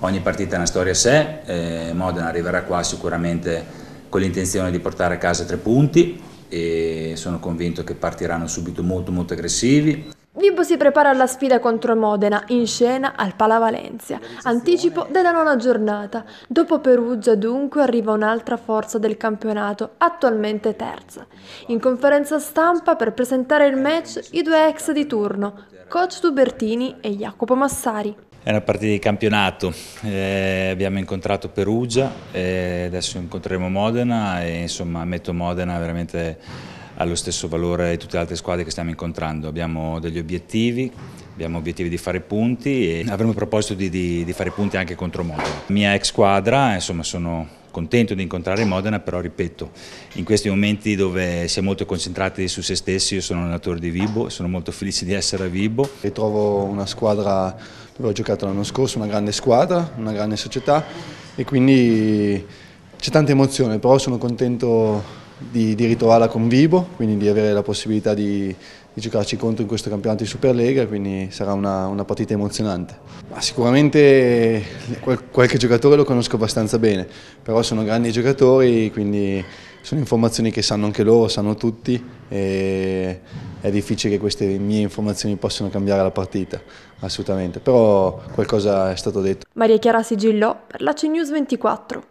ogni partita è una storia a sé, eh, Modena arriverà qua sicuramente con l'intenzione di portare a casa tre punti e sono convinto che partiranno subito molto molto aggressivi. Vibo si prepara alla sfida contro Modena, in scena al Pala Valencia, anticipo della nona giornata. Dopo Perugia dunque arriva un'altra forza del campionato, attualmente terza. In conferenza stampa per presentare il match i due ex di turno, coach Tubertini e Jacopo Massari. È una partita di campionato, eh, abbiamo incontrato Perugia, eh, adesso incontreremo Modena e insomma metto Modena veramente allo stesso valore di tutte le altre squadre che stiamo incontrando. Abbiamo degli obiettivi, abbiamo obiettivi di fare punti e avremo il proposito di, di, di fare punti anche contro Modena. Mia ex squadra, insomma sono contento di incontrare Modena, però ripeto, in questi momenti dove si è molto concentrati su se stessi, io sono allenatore di Vibo e sono molto felice di essere a Vibo. Ritrovo una squadra dove ho giocato l'anno scorso, una grande squadra, una grande società e quindi c'è tanta emozione, però sono contento di, di, ritrovarla con Vibo, quindi di avere la possibilità di, di giocarci contro in questo campionato di Superlega, quindi sarà una, una partita emozionante. Ma sicuramente qual, qualche giocatore lo conosco abbastanza bene, però sono grandi giocatori, quindi sono informazioni che sanno anche loro, sanno tutti e è difficile che queste mie informazioni possano cambiare la partita, assolutamente, però qualcosa è stato detto. Maria Chiara Sigillò per la CNews 24.